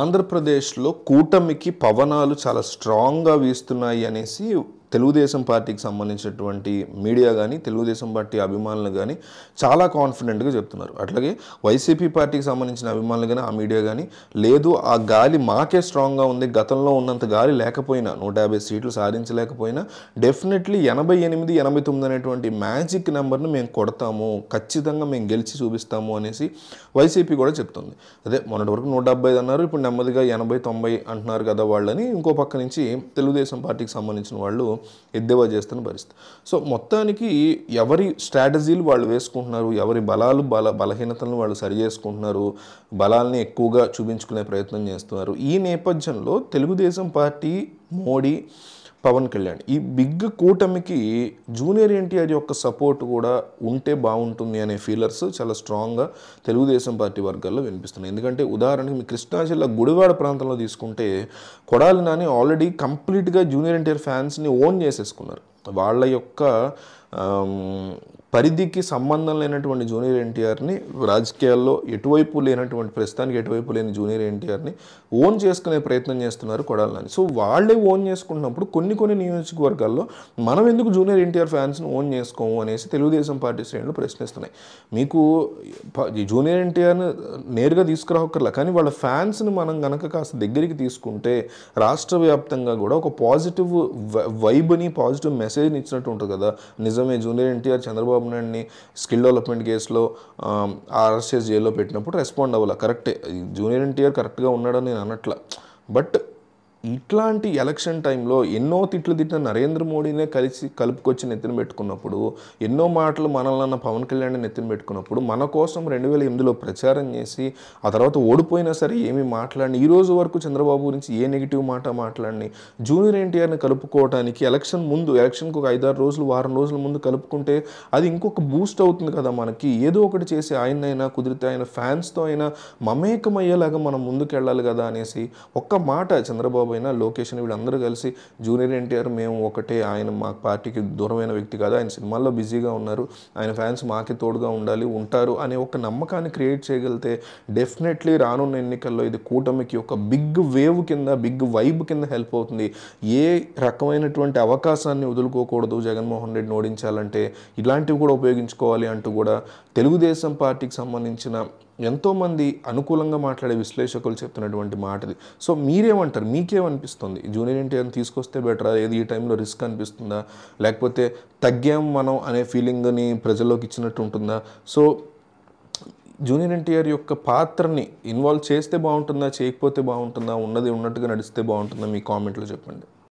ఆంధ్రప్రదేశ్లో కూటమికి పవనాలు చాలా స్ట్రాంగ్గా వీస్తున్నాయి అనేసి తెలుగుదేశం పార్టీకి సంబంధించినటువంటి మీడియా కానీ తెలుగుదేశం పార్టీ అభిమానులు కానీ చాలా కాన్ఫిడెంట్గా చెప్తున్నారు అట్లాగే వైసీపీ పార్టీకి సంబంధించిన అభిమానులు కానీ ఆ మీడియా కానీ లేదు ఆ గాలి మాకే స్ట్రాంగ్గా ఉంది గతంలో ఉన్నంత గాలి లేకపోయినా నూట యాభై సీట్లు సాధించలేకపోయినా డెఫినెట్లీ ఎనభై ఎనిమిది ఎనభై తొమ్మిది అనేటువంటి మ్యాజిక్ నెంబర్ని మేము కొడతాము ఖచ్చితంగా మేము గెలిచి చూపిస్తాము అనేసి వైసీపీ కూడా చెప్తుంది అదే మొన్నటి వరకు నూట డెబ్బై అన్నారు ఇప్పుడు నెమ్మదిగా ఎనభై తొంభై అంటున్నారు కదా వాళ్ళని ఇంకో పక్క నుంచి తెలుగుదేశం పార్టీకి సంబంధించిన వాళ్ళు ఎద్దేవా చేస్తున్న పరిస్థితి సో మొత్తానికి ఎవరి స్ట్రాటజీలు వాళ్ళు వేసుకుంటున్నారు ఎవరి బలాలు బల బలహీనతలను వాళ్ళు సరి చేసుకుంటున్నారు బలాల్ని ఎక్కువగా చూపించుకునే ప్రయత్నం చేస్తున్నారు ఈ నేపథ్యంలో తెలుగుదేశం పార్టీ మోడీ పవన్ కళ్యాణ్ ఈ బిగ్ కూటమికి జూనియర్ ఎన్టీఆర్ యొక్క సపోర్ట్ కూడా ఉంటే బాగుంటుంది అనే ఫీలర్స్ చాలా స్ట్రాంగ్గా తెలుగుదేశం పార్టీ వర్గాల్లో వినిపిస్తున్నాయి ఎందుకంటే ఉదాహరణకి మీ కృష్ణా జిల్లా గుడివాడ ప్రాంతంలో తీసుకుంటే కొడాలి నాని ఆల్రెడీ కంప్లీట్గా జూనియర్ ఎన్టీఆర్ ఫ్యాన్స్ని ఓన్ చేసేసుకున్నారు వాళ్ళ యొక్క పరిధికి సంబంధం లేనటువంటి జూనియర్ ఎన్టీఆర్ని రాజకీయాల్లో ఎటువైపు లేనటువంటి ప్రస్తుతానికి ఎటువైపు లేని జూనియర్ ఎన్టీఆర్ని ఓన్ చేసుకునే ప్రయత్నం చేస్తున్నారు కొడాలని సో వాళ్ళే ఓన్ చేసుకుంటున్నప్పుడు కొన్ని కొన్ని నియోజకవర్గాల్లో మనం ఎందుకు జూనియర్ ఎన్టీఆర్ ఫ్యాన్స్ని ఓన్ చేసుకోము అనేసి తెలుగుదేశం పార్టీ శ్రేణులు ప్రశ్నిస్తున్నాయి మీకు జూనియర్ ఎన్టీఆర్ని నేరుగా తీసుకురావక్కర్లా కానీ వాళ్ళ ఫ్యాన్స్ని మనం కనుక కాస్త దగ్గరికి తీసుకుంటే రాష్ట్ర వ్యాప్తంగా కూడా ఒక పాజిటివ్ వైబ్ని పాజిటివ్ మెసేజ్ని ఇచ్చినట్టు ఉంటుంది కదా నిజం నిజమే జూనియర్ ఎన్టీఆర్ చంద్రబాబు నాయుడిని స్కిల్ డెవలప్మెంట్ కేసులో ఆర్ఎస్ఎస్ జైల్లో పెట్టినప్పుడు రెస్పాండ్ అవ్వాలి కరెక్టే జూనియర్ ఎన్టీఆర్ కరెక్ట్గా ఉన్నాడని నేను అనట్లా బట్ ఇట్లాంటి ఎలక్షన్ టైంలో ఎన్నో తిట్లు తిట్టిన నరేంద్ర మోడీనే కలిసి కలుపుకొచ్చి నెత్తిన పెట్టుకున్నప్పుడు ఎన్నో మాటలు మనల్ని అన్న పవన్ కళ్యాణ్ నెత్తిన పెట్టుకున్నప్పుడు మన కోసం రెండు వేల ఎనిమిదిలో ప్రచారం చేసి ఆ తర్వాత ఓడిపోయినా సరే ఏమి మాట్లాడిన ఈ రోజు వరకు చంద్రబాబు గురించి ఏ నెగిటివ్ మాట మాట్లాడిని జూనియర్ ఎన్టీఆర్ని కలుపుకోవడానికి ఎలక్షన్ ముందు ఎలక్షన్కి ఒక ఐదారు రోజులు వారం రోజుల ముందు కలుపుకుంటే అది ఇంకొక బూస్ట్ అవుతుంది కదా మనకి ఏదో ఒకటి చేసి ఆయనైనా కుదిరితే ఆయన ఫ్యాన్స్తో అయినా మమేకమయ్యేలాగా మనం ముందుకెళ్ళాలి కదా అనేసి ఒక్క మాట చంద్రబాబు అయినా లోకేషన్ వీళ్ళందరూ కలిసి జూనియర్ ఎన్టీఆర్ మేము ఒకటే ఆయన మా పార్టీకి దూరమైన వ్యక్తి కాదు ఆయన సినిమాల్లో బిజీగా ఉన్నారు ఆయన ఫ్యాన్స్ మాకే తోడుగా ఉండాలి ఉంటారు అనే ఒక నమ్మకాన్ని క్రియేట్ చేయగలిగితే డెఫినెట్లీ రానున్న ఎన్నికల్లో ఇది కూటమికి ఒక బిగ్ వేవ్ కింద బిగ్ వైబ్ కింద హెల్ప్ అవుతుంది ఏ రకమైనటువంటి అవకాశాన్ని వదులుకోకూడదు జగన్మోహన్ రెడ్డిని ఓడించాలంటే ఇలాంటివి కూడా ఉపయోగించుకోవాలి అంటూ కూడా తెలుగుదేశం పార్టీకి సంబంధించిన ఎంతోమంది అనుకూలంగా మాట్లాడే విశ్లేషకులు చెప్తున్నటువంటి మాటది సో మీరేమంటారు మీకే అనిపిస్తుంది జూనియర్ ఎన్టీఆర్ తీసుకొస్తే బెటరా ఏది ఈ టైంలో రిస్క్ అనిపిస్తుందా లేకపోతే తగ్గాం మనం అనే ఫీలింగ్ని ప్రజల్లోకి ఇచ్చినట్టు ఉంటుందా సో జూనియర్ ఎన్టీఆర్ యొక్క పాత్రని ఇన్వాల్వ్ చేస్తే బాగుంటుందా చేయకపోతే బాగుంటుందా ఉన్నది ఉన్నట్టుగా నడిస్తే బాగుంటుందా మీ కామెంట్లో చెప్పండి